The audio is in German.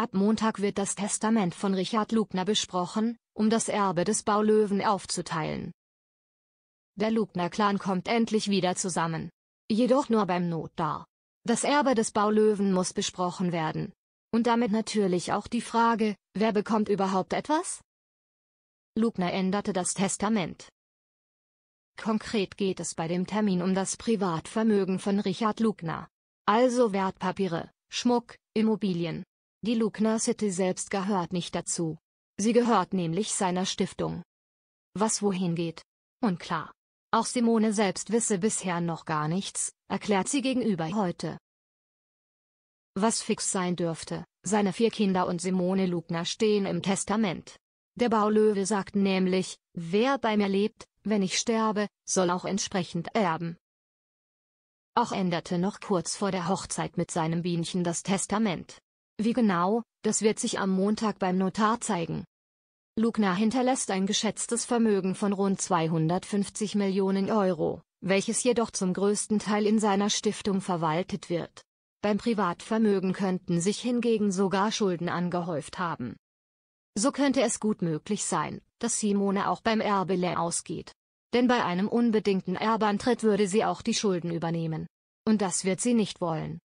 Ab Montag wird das Testament von Richard Lugner besprochen, um das Erbe des Baulöwen aufzuteilen. Der Lugner-Clan kommt endlich wieder zusammen. Jedoch nur beim Notdar. Das Erbe des Baulöwen muss besprochen werden. Und damit natürlich auch die Frage, wer bekommt überhaupt etwas? Lugner änderte das Testament. Konkret geht es bei dem Termin um das Privatvermögen von Richard Lugner. Also Wertpapiere, Schmuck, Immobilien, die Lugner City selbst gehört nicht dazu. Sie gehört nämlich seiner Stiftung. Was wohin geht? Unklar. Auch Simone selbst wisse bisher noch gar nichts, erklärt sie gegenüber heute. Was fix sein dürfte, seine vier Kinder und Simone Lugner stehen im Testament. Der Baulöwe sagt nämlich, wer bei mir lebt, wenn ich sterbe, soll auch entsprechend erben. Auch änderte noch kurz vor der Hochzeit mit seinem Bienchen das Testament. Wie genau, das wird sich am Montag beim Notar zeigen. Lugner hinterlässt ein geschätztes Vermögen von rund 250 Millionen Euro, welches jedoch zum größten Teil in seiner Stiftung verwaltet wird. Beim Privatvermögen könnten sich hingegen sogar Schulden angehäuft haben. So könnte es gut möglich sein, dass Simone auch beim Erbe leer ausgeht. Denn bei einem unbedingten Erbantritt würde sie auch die Schulden übernehmen. Und das wird sie nicht wollen.